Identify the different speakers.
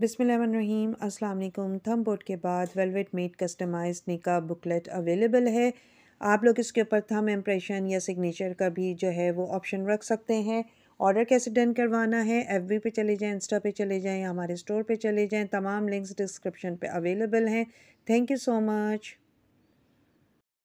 Speaker 1: बिसमीम वालेकुम थम बोर्ड के बाद वेलवेट मेड कस्टमाइज निका बुकलेट अवेलेबल है आप लोग इसके ऊपर थम इम्प्रेशन या सिग्नेचर का भी जो है वो ऑप्शन रख सकते हैं ऑर्डर कैसे डन करवाना है एफ पे चले जाएं इंस्टा पे चले जाएं हमारे स्टोर पे चले जाएं तमाम लिंक्स डिस्क्रिप्शन पे अवेलेबल हैं थैंक यू सो मच